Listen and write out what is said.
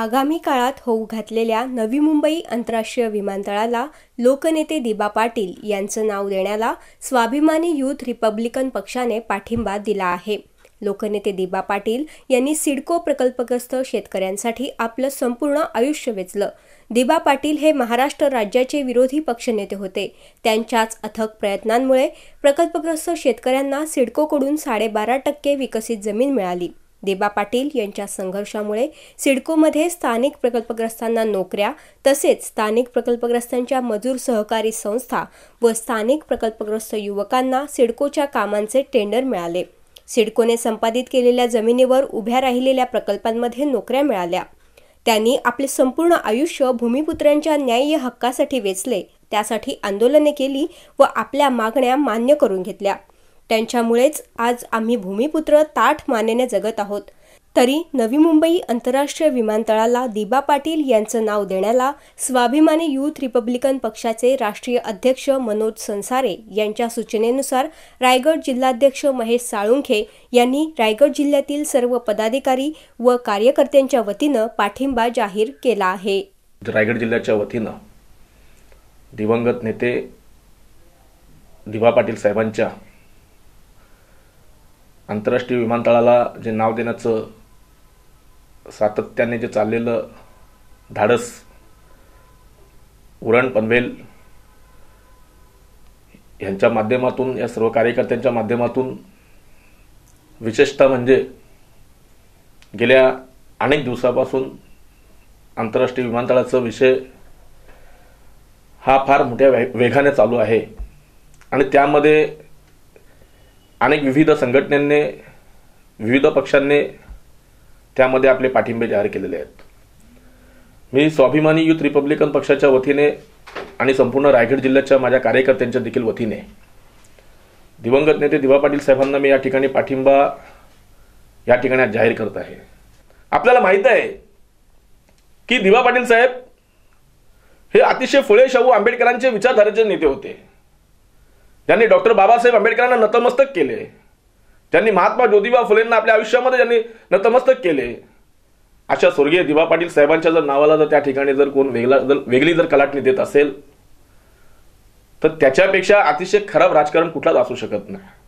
आगामी काळात होऊ घातलेल्या नवी मुंबई आंतरराष्ट्रीय विमानतळाला लोकनेते दिबा पाटील यांचं नाव देण्याला स्वाभिमानी यूथ रिपब्लिकन पक्षाने पाठिंबा दिला आहे लोकनेते दिबा पाटील यांनी सिडको प्रकल्पग्रस्त शेतकऱ्यांसाठी आपलं संपूर्ण आयुष्य वेचलं दिबा पाटील हे महाराष्ट्र राज्याचे विरोधी पक्षनेते होते त्यांच्याच अथक प्रयत्नांमुळे प्रकल्पग्रस्त शेतकऱ्यांना सिडकोकडून साडेबारा टक्के विकसित जमीन मिळाली देबा पाटील यांच्या संघर्षामुळे सिडकोमध्ये स्थानिक प्रकल्पग्रस्तांना नोकऱ्या तसेच स्थानिक प्रकल्पग्रस्तांच्या मजूर सहकारी संस्था व स्थानिक प्रकल्पग्रस्त युवकांना सिडकोच्या कामांचे टेंडर मिळाले सिडकोने संपादित केलेल्या जमिनीवर उभ्या राहिलेल्या प्रकल्पांमध्ये नोकऱ्या मिळाल्या त्यांनी आपले संपूर्ण आयुष्य भूमिपुत्रांच्या न्याय्य हक्कासाठी वेचले त्यासाठी आंदोलने केली व आपल्या मागण्या मान्य करून घेतल्या त्यांच्यामुळेच आज आम्ही भूमिपुत्र ताठ मानेने जगत आहोत तरी नवी मुंबई आंतरराष्ट्रीय विमानतळाला दिबा पाटील यांचं नाव देण्याला स्वाभिमानी यूथ रिपब्लिकन पक्षाचे राष्ट्रीय अध्यक्ष मनोज संसारे यांच्या सूचनेनुसार रायगड जिल्हाध्यक्ष महेश साळुंखे यांनी रायगड जिल्ह्यातील सर्व पदाधिकारी व कार्यकर्त्यांच्या वतीनं पाठिंबा जाहीर केला आहे रायगड जिल्ह्याच्या वतीनं दिवंगत नेते दिबा पाटील साहेबांच्या आंतरराष्ट्रीय विमानतळाला जे नाव देण्याचं सातत्याने जे चाललेलं धाडस उरण पनवेल यांच्या माध्यमातून या सर्व कार्यकर्त्यांच्या माध्यमातून विशेषतः म्हणजे गेल्या अनेक दिवसापासून आंतरराष्ट्रीय विमानतळाचा विषय हा फार मोठ्या वे वेगाने चालू आहे आणि त्यामध्ये अनेक विविध संघटनांनी विविध पक्षांनी त्यामध्ये आपले पाठिंबे जाहीर केलेले आहेत मी स्वाभिमानी युथ रिपब्लिकन पक्षाच्या वतीने आणि संपूर्ण रायगड जिल्ह्याच्या माझ्या कार्यकर्त्यांच्या देखील वतीने दिवंगत नेते दिवा पाटील साहेबांना मी या ठिकाणी पाठिंबा या ठिकाणी जाहीर करत आहे आपल्याला माहीत आहे की दिवा पाटील साहेब हे अतिशय फुळे शाहू आंबेडकरांचे विचारधारेचे नेते होते त्यांनी डॉक्टर बाबासाहेब आंबेडकरांना नतमस्तक केले त्यांनी महात्मा ज्योतिबा फुलेंना आपल्या आयुष्यामध्ये त्यांनी नतमस्तक केले अशा स्वर्गीय दिवा पाटील साहेबांच्या जर नावाला जर त्या ठिकाणी जर कोण वेगळा जर वेगळी जर कलाटणी देत असेल तर त्याच्यापेक्षा अतिशय खराब राजकारण कुठलाच असू शकत नाही